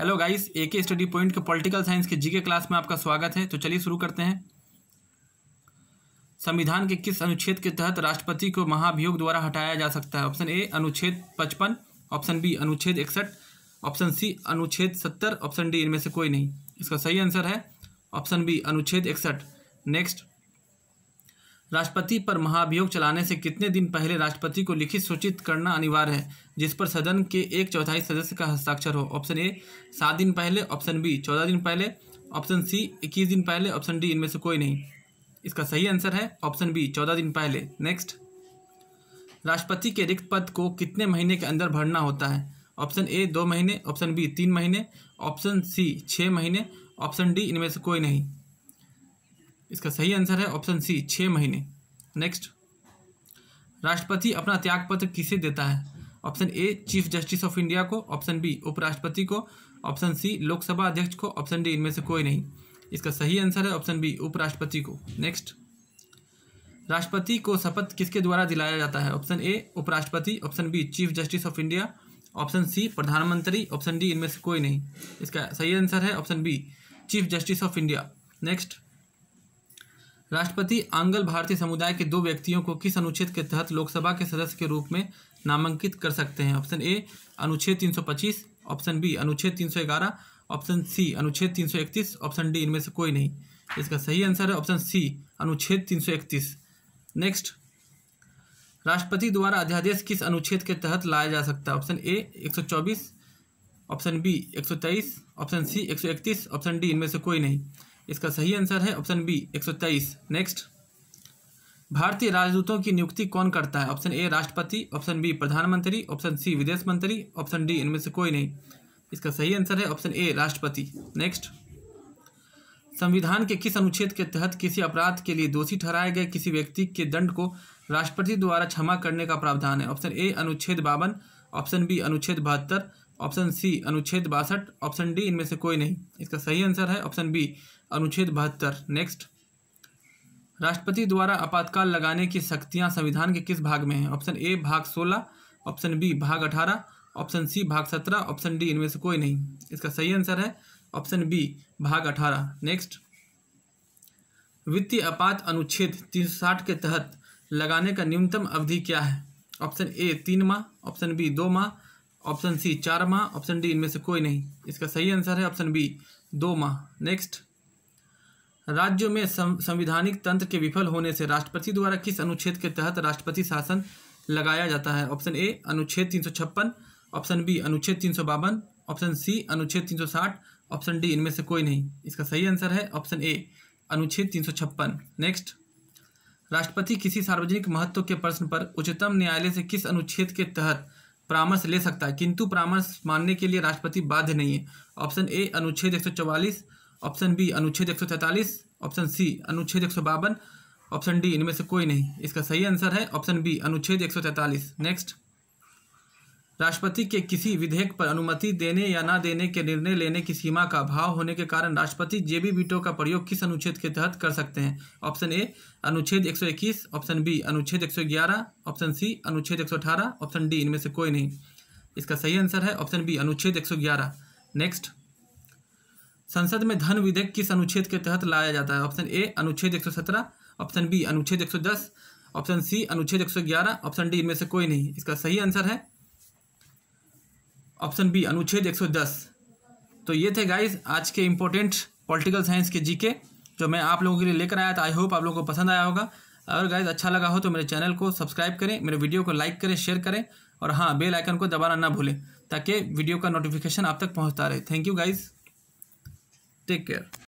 hello guys A K study point के political science के GK class में आपका स्वागत है तो चलिए शुरू करते हैं संविधान के किस अनुच्छेद के तहत राष्ट्रपति को महाभियोग द्वारा हटाया जा सकता है ऑप्शन ए अनुच्छेद पचपन ऑप्शन बी अनुच्छेद इकसठ ऑप्शन सी अनुच्छेद सत्तर ऑप्शन डी इनमें से कोई नहीं इसका सही आंसर है ऑप्शन बी अनुच्छेद इकसठ नेक्स्ट राष्ट्रपति पर महाभियोग चलाने से कितने दिन पहले राष्ट्रपति को लिखित सूचित करना अनिवार्य है जिस पर सदन के एक चौथाई सदस्य का हस्ताक्षर हो ऑप्शन ए सात दिन पहले ऑप्शन बी चौदह दिन पहले ऑप्शन सी इक्कीस दिन पहले ऑप्शन डी इनमें से कोई नहीं इसका सही आंसर है ऑप्शन बी चौदह दिन पहले नेक्स्ट राष्ट्रपति के रिक्त पद को कितने महीने के अंदर भरना होता है ऑप्शन ए दो महीने ऑप्शन बी तीन महीने ऑप्शन सी छः महीने ऑप्शन डी इनमें से कोई नहीं इसका सही आंसर है ऑप्शन सी छः महीने नेक्स्ट राष्ट्रपति अपना त्यागपत्र किसे देता है option A chief justice of India को ऑप्शन बी उपराष्ट्रपति को ऑप्शन सी लोकसभा अध्यक्ष को ऑप्शन डी इनमें से कोई नहीं इसका सही आंसर है ऑप्शन बी उपराष्ट्रपति को नेक्स्ट राष्ट्रपति को शपथ किसके द्वारा दिलाया जाता है ऑप्शन ए उपराष्ट्रपति option B chief justice of India option C प्रधानमंत्री ऑप्शन डी इनमें से कोई नहीं इसका सही आंसर है option B chief justice of India next राष्ट्रपति आंगल भारतीय समुदाय के दो व्यक्तियों को किस अनुच्छेद के तहत लोकसभा के सदस्य के रूप में नामांकित कर सकते हैं ऑप्शन ए अनुच्छेद 325 ऑप्शन बी अनुच्छेद 311 ऑप्शन सी अनुच्छेद 331 ऑप्शन डी इनमें से कोई नहीं इसका सही आंसर है ऑप्शन सी अनुच्छेद 331 नेक्स्ट राष्ट्रपति द्वारा अध्यादेश किस अनुच्छेद के तहत लाया जा सकता है option A 124 option B 123 option C 131 option D इनमें से कोई नहीं इसका सही आंसर है ऑप्शन बी एक नेक्स्ट भारतीय राजदूतों की नियुक्ति कौन करता है ऑप्शन ए राष्ट्रपति ऑप्शन बी प्रधानमंत्री ऑप्शन सी विदेश मंत्री ऑप्शन डी इनमें से कोई नहीं इसका सही आंसर है ऑप्शन ए राष्ट्रपति नेक्स्ट संविधान के किस अनुच्छेद के तहत किसी अपराध के लिए दोषी ठहराए गए किसी व्यक्ति के दंड को राष्ट्रपति द्वारा क्षमा करने का प्रावधान है ऑप्शन ए अनुच्छेद बावन ऑप्शन बी अनुच्छेद बहत्तर ऑप्शन सी अनुच्छेद बासठ ऑप्शन डी इनमें से कोई नहीं इसका सही आंसर है ऑप्शन बी अनुच्छेद बहत्तर नेक्स्ट राष्ट्रपति द्वारा आपातकाल लगाने की शक्तियां संविधान के किस भाग में हैं ऑप्शन ए भाग सोलह ऑप्शन बी भाग अठारह ऑप्शन सी भाग सत्रह ऑप्शन डी इनमें से कोई नहीं इसका सही आंसर है ऑप्शन बी भाग अठारह नेक्स्ट वित्तीय आपात अनुच्छेद तीन के तहत लगाने का न्यूनतम अवधि क्या है ऑप्शन ए तीन माह ऑप्शन बी दो माह ऑप्शन सी चार माह ऑप्शन डी इनमें से कोई नहीं इसका सही आंसर है ऑप्शन बी दो माह नेक्स्ट राज्यों में संविधानिक तंत्र के विफल होने से राष्ट्रपति द्वारा किस अनुच्छेद के तहत राष्ट्रपति शासन लगाया जाता है ऑप्शन ए अनुच्छेद तीन ऑप्शन बी अनुच्छेद तीन ऑप्शन सी अनुच्छेद तीन ऑप्शन डी इनमें से कोई नहीं इसका सही आंसर है ऑप्शन ए अनुच्छेद तीन नेक्स्ट राष्ट्रपति किसी सार्वजनिक महत्व के प्रश्न पर उच्चतम न्यायालय से किस अनुच्छेद के तहत परामर्श ले सकता है किंतु परामर्श मानने के लिए राष्ट्रपति बाध्य नहीं है ऑप्शन ए अनुच्छेद एक ऑप्शन बी अनुच्छेद एक ऑप्शन सी अनुच्छेद एक ऑप्शन डी इनमें से कोई नहीं इसका सही आंसर है ऑप्शन बी अनुच्छेद एक नेक्स्ट राष्ट्रपति के किसी विधेयक पर अनुमति देने या न देने के निर्णय लेने की सीमा का अभाव होने के कारण राष्ट्रपति जेबी बीटो का प्रयोग किस अनुच्छेद के तहत कर सकते हैं ऑप्शन ए अनुच्छेद 121 ऑप्शन बी अनुच्छेद 111 ऑप्शन सी अनुच्छेद 118 ऑप्शन डी इनमें से कोई नहीं इसका सही आंसर है ऑप्शन बी अनुच्छेद एक नेक्स्ट संसद में धन विधेयक किस अनुच्छेद के तहत लाया जाता है ऑप्शन ए अनुच्छेद एक ऑप्शन बी अनुच्छेद एक ऑप्शन सी अनुच्छेद एक ऑप्शन डी इनमें से कोई नहीं इसका सही आंसर है ऑप्शन बी अनुच्छेद 110 तो ये थे गाइज आज के इम्पोर्टेंट पॉलिटिकल साइंस के जीके जो मैं आप लोगों के लिए लेकर आया था आई होप आप लोगों को पसंद आया होगा अगर गाइज अच्छा लगा हो तो मेरे चैनल को सब्सक्राइब करें मेरे वीडियो को लाइक करें शेयर करें और हाँ बेल आइकन को दबाना ना भूलें ताकि वीडियो का नोटिफिकेशन आप तक पहुँचता रहे thank you guys take care